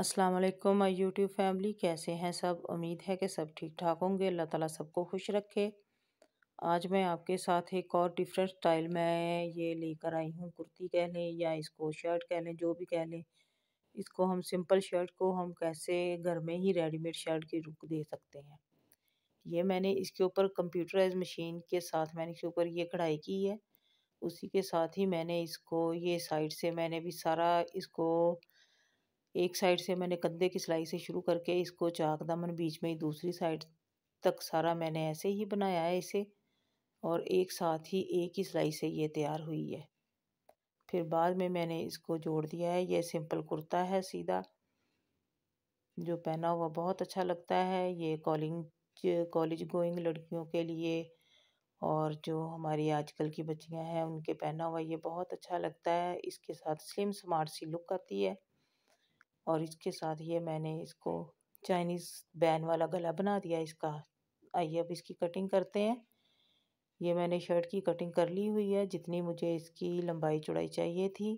अस्सलाम वालेकुम my YouTube family कैसे हैं सब उम्मीद है कि सब ठीक ठाक होंगे अल्लाह ताला सबको खुश रखे आज मैं आपके साथ एक और डिफरेंट स्टाइल में ये लेकर आई हूँ कुर्ती कह लें या इसको शर्ट कह लें जो भी कह लें इसको हम सिंपल शर्ट को हम कैसे घर में ही रेडीमेड शर्ट की रुक दे सकते हैं ये मैंने इसके ऊपर कंप्यूटराइज मशीन के साथ मैंने इसके ऊपर ये कढ़ाई की है उसी के साथ ही मैंने इसको ये साइड से मैंने भी सारा इसको एक साइड से मैंने कंधे की सिलाई से शुरू करके इसको चाक दामन बीच में ही दूसरी साइड तक सारा मैंने ऐसे ही बनाया है इसे और एक साथ ही एक ही सिलाई से ये तैयार हुई है फिर बाद में मैंने इसको जोड़ दिया है ये सिंपल कुर्ता है सीधा जो पहना हुआ बहुत अच्छा लगता है ये कॉलिंग कॉलेज गोइंग लड़कियों के लिए और जो हमारी आजकल की बच्चियां हैं उनके पहना हुआ ये बहुत अच्छा लगता है इसके साथ स्लिम स्मार्ट सी लुक आती है और इसके साथ ये मैंने इसको चाइनीज़ बैन वाला गला बना दिया इसका आइए अब इसकी कटिंग करते हैं ये मैंने शर्ट की कटिंग कर ली हुई है जितनी मुझे इसकी लंबाई चौड़ाई चाहिए थी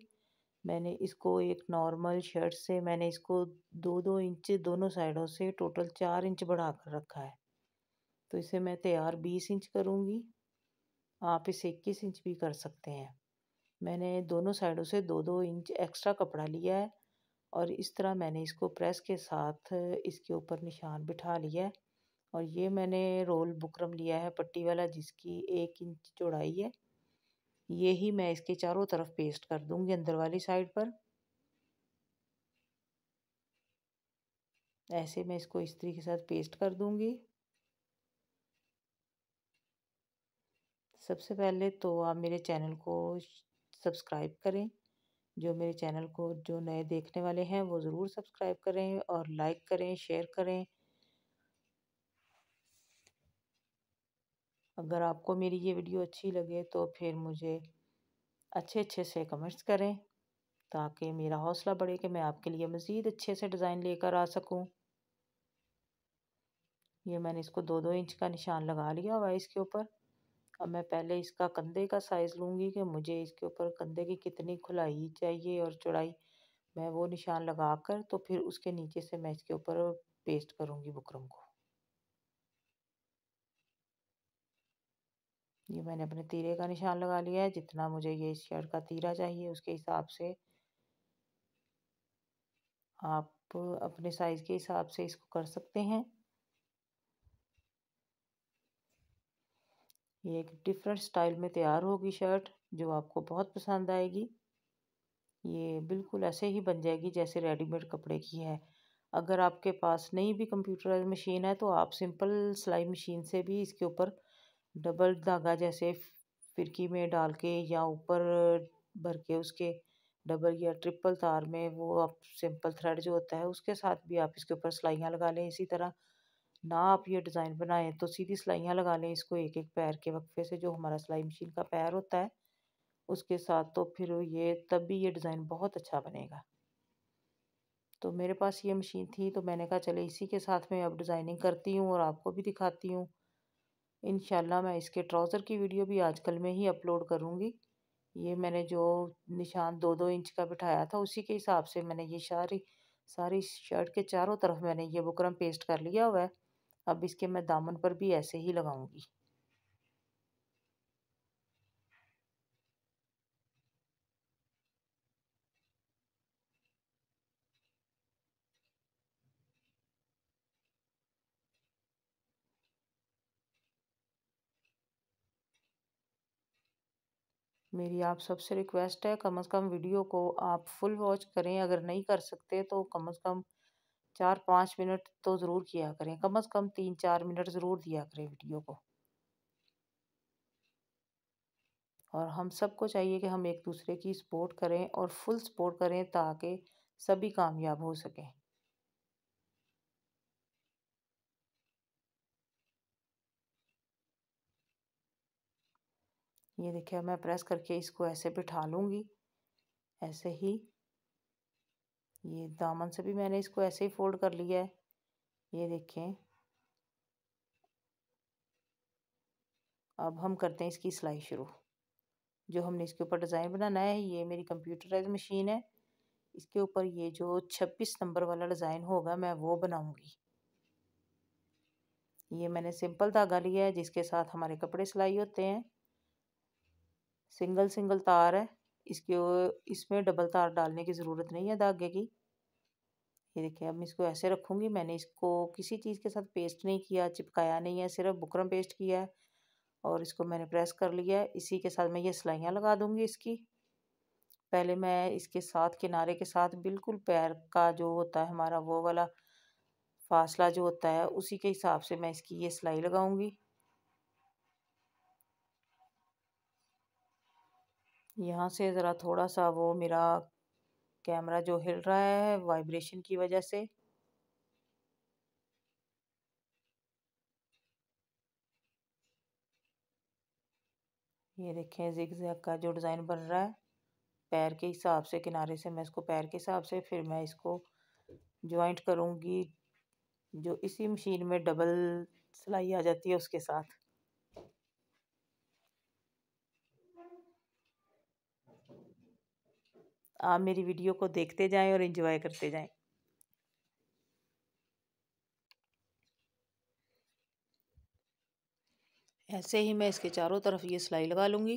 मैंने इसको एक नॉर्मल शर्ट से मैंने इसको दो दो इंच दोनों साइडों से टोटल चार इंच बढ़ा कर रखा है तो इसे मैं तैयार बीस इंच करूँगी आप इसे इक्कीस इंच भी कर सकते हैं मैंने दोनों साइडों से दो दो इंच एक्स्ट्रा कपड़ा लिया है और इस तरह मैंने इसको प्रेस के साथ इसके ऊपर निशान बिठा लिया है और ये मैंने रोल बुकरम लिया है पट्टी वाला जिसकी एक इंच चौड़ाई है ये ही मैं इसके चारों तरफ पेस्ट कर दूंगी अंदर वाली साइड पर ऐसे मैं इसको इस्त्री के साथ पेस्ट कर दूंगी सबसे पहले तो आप मेरे चैनल को सब्सक्राइब करें जो मेरे चैनल को जो नए देखने वाले हैं वो ज़रूर सब्सक्राइब करें और लाइक करें शेयर करें अगर आपको मेरी ये वीडियो अच्छी लगे तो फिर मुझे अच्छे अच्छे से कमेंट्स करें ताकि मेरा हौसला बढ़े कि मैं आपके लिए मज़ीद अच्छे से डिज़ाइन लेकर आ सकूं ये मैंने इसको दो दो इंच का निशान लगा लिया हुआ इसके ऊपर अब मैं पहले इसका कंधे का साइज़ लूँगी कि मुझे इसके ऊपर कंधे की कितनी खुलाई चाहिए और चौड़ाई मैं वो निशान लगा कर तो फिर उसके नीचे से मैं इसके ऊपर पेस्ट करूँगी बुकरम को ये मैंने अपने तीरे का निशान लगा लिया है जितना मुझे ये इस शर्ट का तीरा चाहिए उसके हिसाब से आप अपने साइज़ के हिसाब से इसको कर सकते हैं ये एक डिफरेंट स्टाइल में तैयार होगी शर्ट जो आपको बहुत पसंद आएगी ये बिल्कुल ऐसे ही बन जाएगी जैसे रेडीमेड कपड़े की है अगर आपके पास नहीं भी कंप्यूटराइज मशीन है तो आप सिंपल सिलाई मशीन से भी इसके ऊपर डबल धागा जैसे फिरकी में डाल के या ऊपर भर के उसके डबल या ट्रिपल तार में वो आप सिंपल थ्रेड जो होता है उसके साथ भी आप इसके ऊपर सिलाइयाँ लगा लें इसी तरह ना आप ये डिज़ाइन बनाएं तो सीधी सिलाइयाँ लगा लें इसको एक एक पैर के वक्फे से जो हमारा सिलाई मशीन का पैर होता है उसके साथ तो फिर ये तब भी ये डिज़ाइन बहुत अच्छा बनेगा तो मेरे पास ये मशीन थी तो मैंने कहा चले इसी के साथ मैं अब डिज़ाइनिंग करती हूँ और आपको भी दिखाती हूँ इन मैं इसके ट्राउज़र की वीडियो भी आजकल में ही अपलोड करूँगी ये मैंने जो निशान दो दो इंच का बिठाया था उसी के हिसाब से मैंने ये सारी सारी शर्ट के चारों तरफ मैंने ये बुकरम पेस्ट कर लिया हुआ है अब इसके मैं दामन पर भी ऐसे ही लगाऊंगी मेरी आप सबसे रिक्वेस्ट है कम से कम वीडियो को आप फुल वॉच करें अगर नहीं कर सकते तो कम से कम चार पाँच मिनट तो ज़रूर किया करें कम से कम तीन चार मिनट ज़रूर दिया करें वीडियो को और हम सबको चाहिए कि हम एक दूसरे की सपोर्ट करें और फुल सपोर्ट करें ताकि सभी कामयाब हो सकें ये देखिए मैं प्रेस करके इसको ऐसे बिठा लूँगी ऐसे ही ये दामन से भी मैंने इसको ऐसे ही फोल्ड कर लिया है ये देखें अब हम करते हैं इसकी सिलाई शुरू जो हमने इसके ऊपर डिज़ाइन बनाना है ये मेरी कंप्यूटराइज मशीन है इसके ऊपर ये जो छब्बीस नंबर वाला डिज़ाइन होगा मैं वो बनाऊंगी ये मैंने सिंपल धागा लिया है जिसके साथ हमारे कपड़े सिलाई होते हैं सिंगल सिंगल तार है इसके इसमें डबल तार डालने की ज़रूरत नहीं है धागे की ये देखिए अब मैं इसको ऐसे रखूँगी मैंने इसको किसी चीज़ के साथ पेस्ट नहीं किया चिपकाया नहीं है सिर्फ बुकरम पेस्ट किया है और इसको मैंने प्रेस कर लिया है इसी के साथ मैं ये सिलाइयाँ लगा दूँगी इसकी पहले मैं इसके साथ किनारे के साथ बिल्कुल पैर का जो होता है हमारा वो वाला फासला जो होता है उसी के हिसाब से मैं इसकी ये सिलाई लगाऊँगी यहाँ से ज़रा थोड़ा सा वो मेरा कैमरा जो हिल रहा है वाइब्रेशन की वजह से ये देखें जिग जैग का जो डिज़ाइन बन रहा है पैर के हिसाब से किनारे से मैं इसको पैर के हिसाब से फिर मैं इसको जॉइंट करूँगी जो इसी मशीन में डबल सिलाई आ जाती है उसके साथ आप मेरी वीडियो को देखते जाएं और इन्जॉय करते जाएं ऐसे ही मैं इसके चारों तरफ ये सिलाई लगा लूँगी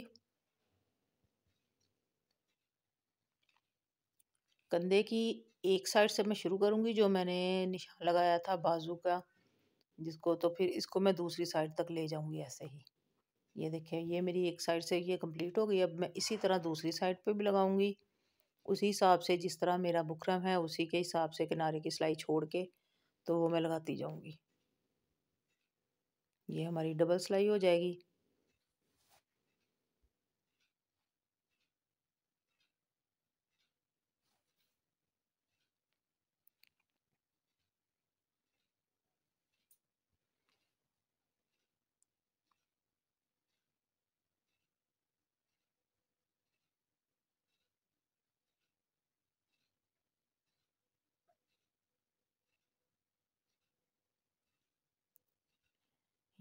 कंधे की एक साइड से मैं शुरू करूँगी जो मैंने निशान लगाया था बाजू का जिसको तो फिर इसको मैं दूसरी साइड तक ले जाऊँगी ऐसे ही ये देखें ये मेरी एक साइड से ये कंप्लीट हो गई अब मैं इसी तरह दूसरी साइड पे भी लगाऊँगी उसी हिसाब से जिस तरह मेरा बुकरम है उसी के हिसाब से किनारे की सिलाई छोड़ के तो वो मैं लगाती जाऊँगी ये हमारी डबल सिलाई हो जाएगी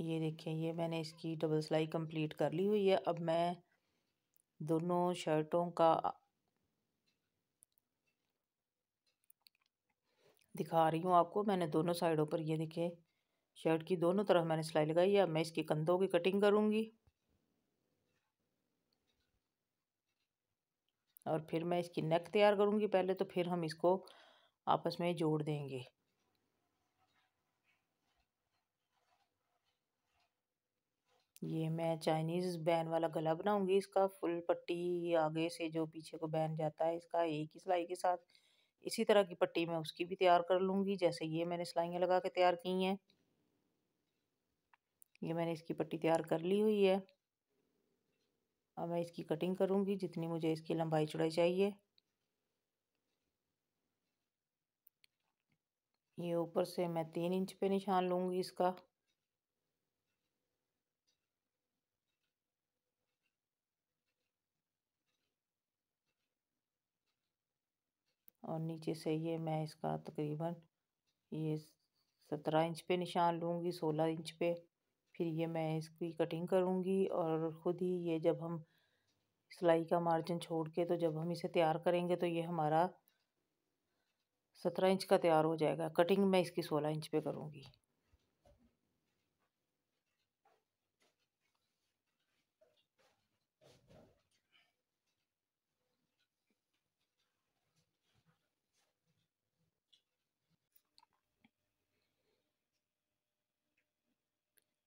ये देखिए ये मैंने इसकी डबल सिलाई कंप्लीट कर ली हुई है अब मैं दोनों शर्टों का दिखा रही हूँ आपको मैंने दोनों साइडों पर ये देखिए शर्ट की दोनों तरफ मैंने सिलाई लगाई है अब मैं इसके कंधों की कटिंग करूँगी और फिर मैं इसकी नेक तैयार करूँगी पहले तो फिर हम इसको आपस में जोड़ देंगे ये मैं चाइनीज बैन वाला गला बनाऊंगी इसका फुल पट्टी आगे से जो पीछे को बैन जाता है इसका एक ही सिलाई के साथ इसी तरह की पट्टी मैं उसकी भी तैयार कर लूँगी जैसे ये मैंने सिलाइयाँ लगा के तैयार की हैं ये मैंने इसकी पट्टी तैयार कर ली हुई है अब मैं इसकी कटिंग करूँगी जितनी मुझे इसकी लंबाई चौड़ाई चाहिए ये ऊपर से मैं तीन इंच पे निशान लूँगी इसका और नीचे से ये मैं इसका तकरीबन ये सत्रह इंच पे निशान लूँगी सोलह इंच पे फिर ये मैं इसकी कटिंग करूँगी और ख़ुद ही ये जब हम सिलाई का मार्जिन छोड़ के तो जब हम इसे तैयार करेंगे तो ये हमारा सत्रह इंच का तैयार हो जाएगा कटिंग मैं इसकी सोलह इंच पे करूँगी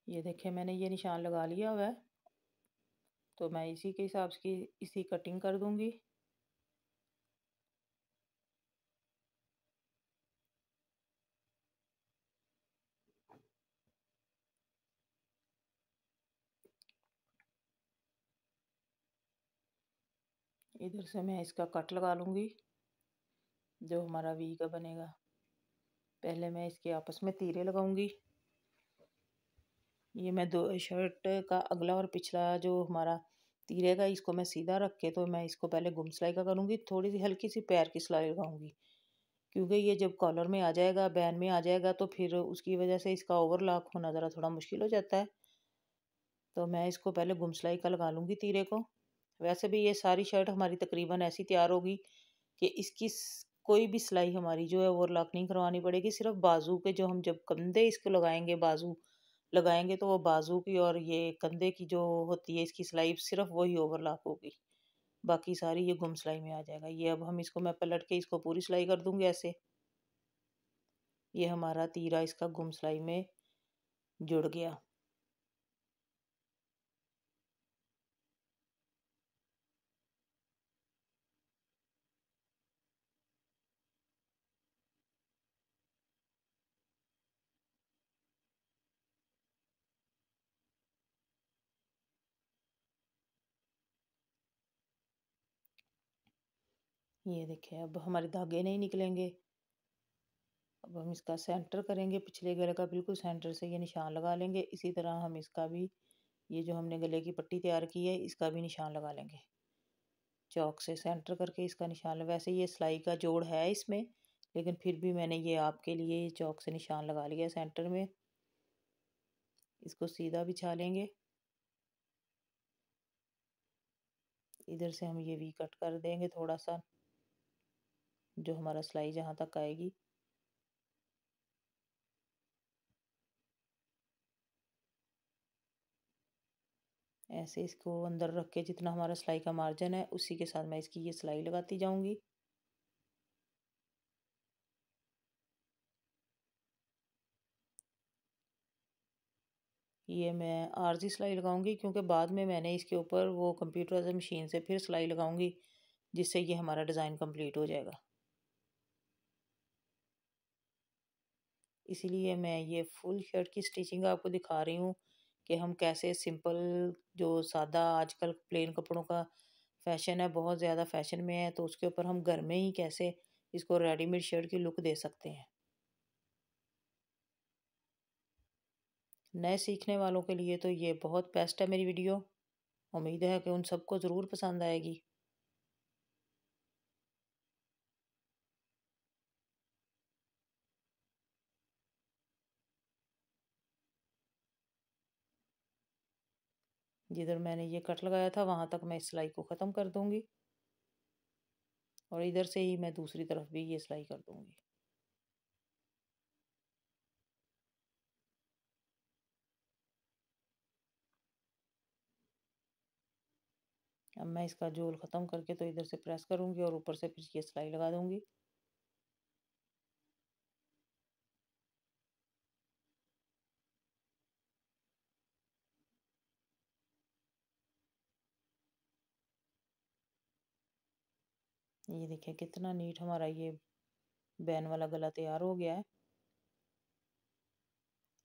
ये देखिए मैंने ये निशान लगा लिया हुआ है तो मैं इसी के हिसाब से इसी कटिंग कर दूंगी इधर से मैं इसका कट लगा लूंगी जो हमारा वी का बनेगा पहले मैं इसके आपस में तीरे लगाऊंगी ये मैं दो शर्ट का अगला और पिछला जो हमारा तीरे का इसको मैं सीधा रख के तो मैं इसको पहले गुम सिलाई का करूँगी थोड़ी सी हल्की सी पैर की सिलाई लगाऊँगी क्योंकि ये जब कॉलर में आ जाएगा बैन में आ जाएगा तो फिर उसकी वजह से इसका ओवरलॉक होना ज़रा थोड़ा मुश्किल हो जाता है तो मैं इसको पहले गुम सिलाई का लगा लूँगी तीरे को वैसे भी ये सारी शर्ट हमारी तकरीबन ऐसी तैयार होगी कि इसकी कोई भी सिलाई हमारी जो है ओवरलॉक नहीं करवानी पड़ेगी सिर्फ बाजू के जो हम जब कंधे इसको लगाएंगे बाजू लगाएंगे तो वो बाजू की और ये कंधे की जो होती है इसकी सिलाई सिर्फ वही ओवरलैप होगी बाकी सारी ये गुम सिलाई में आ जाएगा ये अब हम इसको मैं पलट के इसको पूरी सिलाई कर दूंगी ऐसे ये हमारा तीरा इसका गुम सिलाई में जुड़ गया ये देखिए अब हमारे धागे नहीं निकलेंगे अब हम इसका सेंटर करेंगे पिछले गले का बिल्कुल सेंटर से ये निशान लगा लेंगे इसी तरह हम इसका भी ये जो हमने गले की पट्टी तैयार की है इसका भी निशान लगा लेंगे चौक से सेंटर करके इसका निशान वैसे ये सिलाई का जोड़ है इसमें लेकिन फिर भी मैंने ये आपके लिए चौक से निशान लगा लिया सेंटर में इसको सीधा बिछा लेंगे इधर से हम ये वी कट कर देंगे थोड़ा सा जो हमारा सिलाई जहाँ तक आएगी ऐसे इसको अंदर रख के जितना हमारा सिलाई का मार्जिन है उसी के साथ मैं इसकी ये सिलाई लगाती जाऊंगी ये मैं आरजी सिलाई लगाऊंगी क्योंकि बाद में मैंने इसके ऊपर वो कंप्यूटर मशीन से फिर सिलाई लगाऊंगी जिससे ये हमारा डिज़ाइन कंप्लीट हो जाएगा इसीलिए मैं ये फुल शर्ट की स्टिचिंग आपको दिखा रही हूँ कि हम कैसे सिंपल जो सादा आजकल प्लेन कपड़ों का फैशन है बहुत ज़्यादा फैशन में है तो उसके ऊपर हम घर में ही कैसे इसको रेडीमेड शर्ट की लुक दे सकते हैं नए सीखने वालों के लिए तो ये बहुत बेस्ट है मेरी वीडियो उम्मीद है कि उन सबको ज़रूर पसंद आएगी जिधर मैंने ये कट लगाया था वहाँ तक मैं इस सिलाई को ख़त्म कर दूँगी और इधर से ही मैं दूसरी तरफ भी ये सिलाई कर दूँगी अब मैं इसका जोल ख़त्म करके तो इधर से प्रेस करूँगी और ऊपर से फिर ये सिलाई लगा दूँगी ये देखिए कितना नीट हमारा ये बैन वाला गला तैयार हो गया है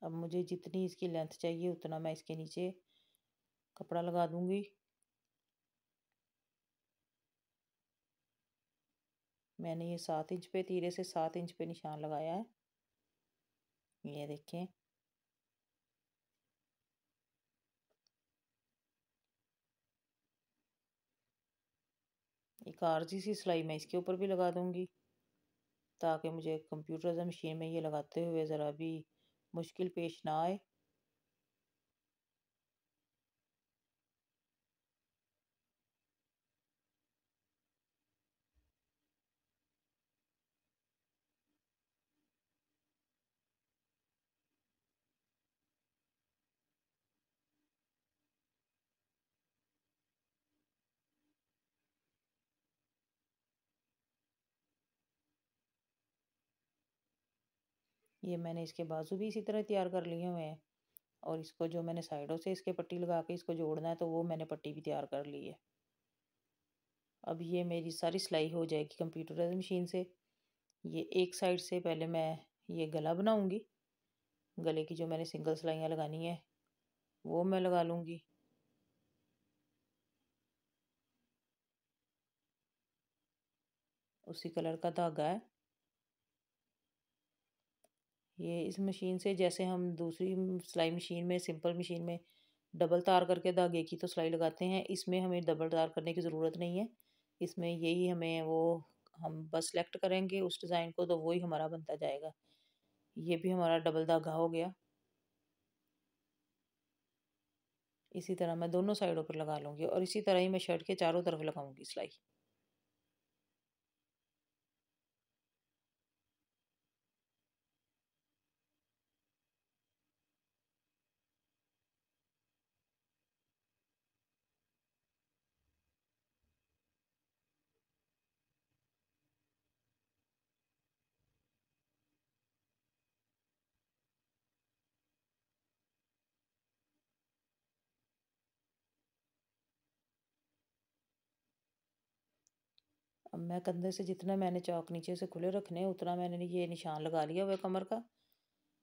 अब मुझे जितनी इसकी लेंथ चाहिए उतना मैं इसके नीचे कपड़ा लगा दूंगी मैंने ये सात इंच पे तीरे से सात इंच पे निशान लगाया है ये देखें एक आरजी सी सिलाई मैं इसके ऊपर भी लगा दूँगी ताकि मुझे कंप्यूटर मशीन में ये लगाते हुए ज़रा भी मुश्किल पेश ना आए ये मैंने इसके बाजू भी इसी तरह तैयार कर लिए हुए हैं और इसको जो मैंने साइडों से इसके पट्टी लगा के इसको जोड़ना है तो वो मैंने पट्टी भी तैयार कर ली है अब ये मेरी सारी सिलाई हो जाएगी कंप्यूटराइज मशीन से ये एक साइड से पहले मैं ये गला बनाऊँगी गले की जो मैंने सिंगल सिलाइयाँ लगानी है वो मैं लगा लूँगी उसी कलर का धागा है ये इस मशीन से जैसे हम दूसरी सिलाई मशीन में सिंपल मशीन में डबल तार करके धागे की तो सिलाई लगाते हैं इसमें हमें डबल तार करने की ज़रूरत नहीं है इसमें यही हमें वो हम बस सेलेक्ट करेंगे उस डिज़ाइन को तो वही हमारा बनता जाएगा ये भी हमारा डबल धागा हो गया इसी तरह मैं दोनों साइडों पर लगा लूँगी और इसी तरह ही मैं शर्ट के चारों तरफ लगाऊँगी सिलाई अब मैं कंधे से जितना मैंने चौक नीचे से खुले रखने उतना मैंने ये निशान लगा लिया हुआ कमर का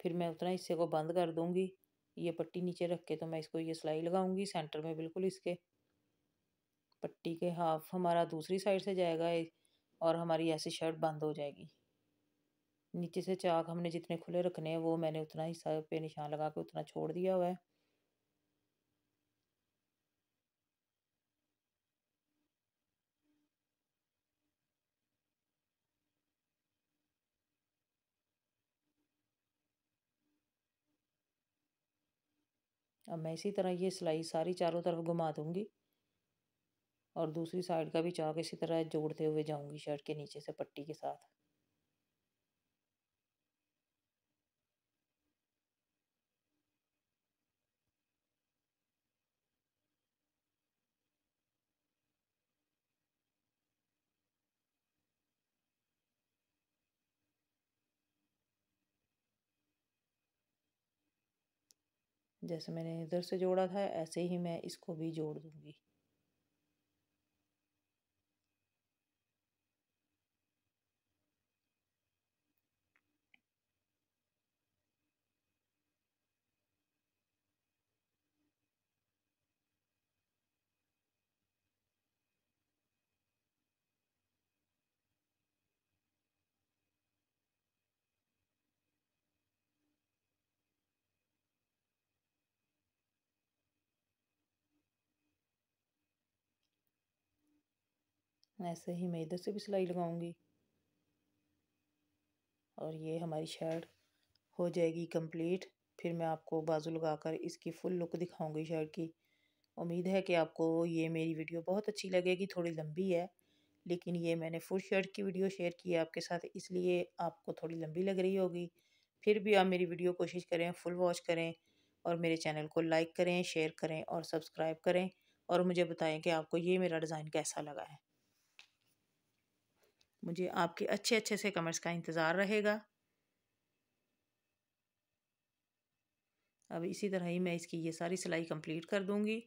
फिर मैं उतना हिस्से को बंद कर दूंगी ये पट्टी नीचे रख के तो मैं इसको ये सिलाई लगाऊंगी सेंटर में बिल्कुल इसके पट्टी के हाफ हमारा दूसरी साइड से जाएगा और हमारी ऐसी शर्ट बंद हो जाएगी नीचे से चाक हमने जितने खुले रखने हैं वो मैंने उतना हिस्सा पे निशान लगा के उतना छोड़ दिया हुआ है अब मैं इसी तरह ये सिलाई सारी चारों तरफ घुमा दूँगी और दूसरी साइड का भी चाक इसी तरह जोड़ते हुए जाऊँगी शर्ट के नीचे से पट्टी के साथ जैसे मैंने इधर से जोड़ा था ऐसे ही मैं इसको भी जोड़ दूँगी ऐसे ही मैं इधर से भी सिलाई लगाऊंगी और ये हमारी शर्ट हो जाएगी कंप्लीट फिर मैं आपको बाजू लगाकर इसकी फुल लुक दिखाऊंगी शर्ट की उम्मीद है कि आपको ये मेरी वीडियो बहुत अच्छी लगेगी थोड़ी लंबी है लेकिन ये मैंने फुल शर्ट की वीडियो शेयर की है आपके साथ इसलिए आपको थोड़ी लंबी लग रही होगी फिर भी आप मेरी वीडियो कोशिश करें फुल वॉच करें और मेरे चैनल को लाइक करें शेयर करें और सब्सक्राइब करें और मुझे बताएं कि आपको ये मेरा डिज़ाइन कैसा लगा है मुझे आपके अच्छे अच्छे से कमेंट्स का इंतज़ार रहेगा अब इसी तरह ही मैं इसकी ये सारी सिलाई कंप्लीट कर दूँगी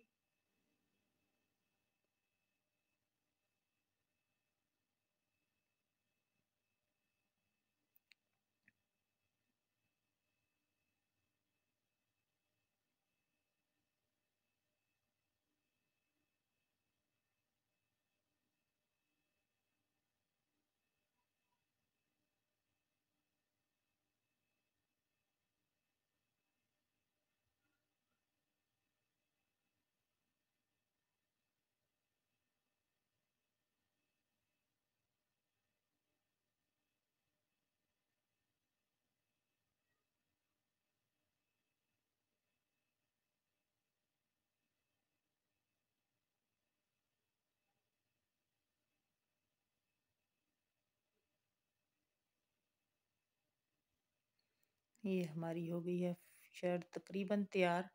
ये हमारी हो गई है शर्ट तकरीबन तैयार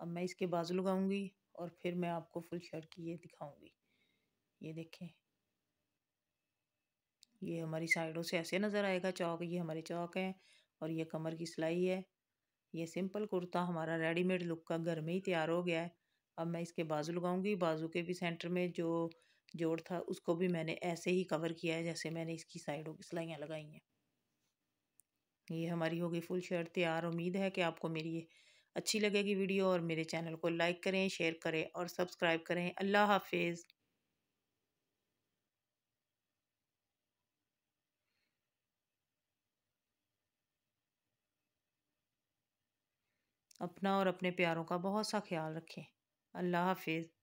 अब मैं इसके बाजू लगाऊंगी और फिर मैं आपको फुल शर्ट की ये दिखाऊंगी ये देखें ये हमारी साइडों से ऐसे नज़र आएगा चौक ये हमारे चौक हैं और ये कमर की सिलाई है ये सिंपल कुर्ता हमारा रेडीमेड लुक का घर में ही तैयार हो गया है अब मैं इसके बाजू लगाऊंगी बाजू के भी सेंटर में जो जोड़ था उसको भी मैंने ऐसे ही कवर किया है जैसे मैंने इसकी साइडों की सिलाइयाँ लगाई हैं ये हमारी होगी फुल शर्ट तैयार उम्मीद है कि आपको मेरी ये अच्छी लगेगी वीडियो और मेरे चैनल को लाइक करें शेयर करें और सब्सक्राइब करें अल्लाह हाफिज़ अपना और अपने प्यारों का बहुत सा ख्याल रखें अल्लाह हाफिज़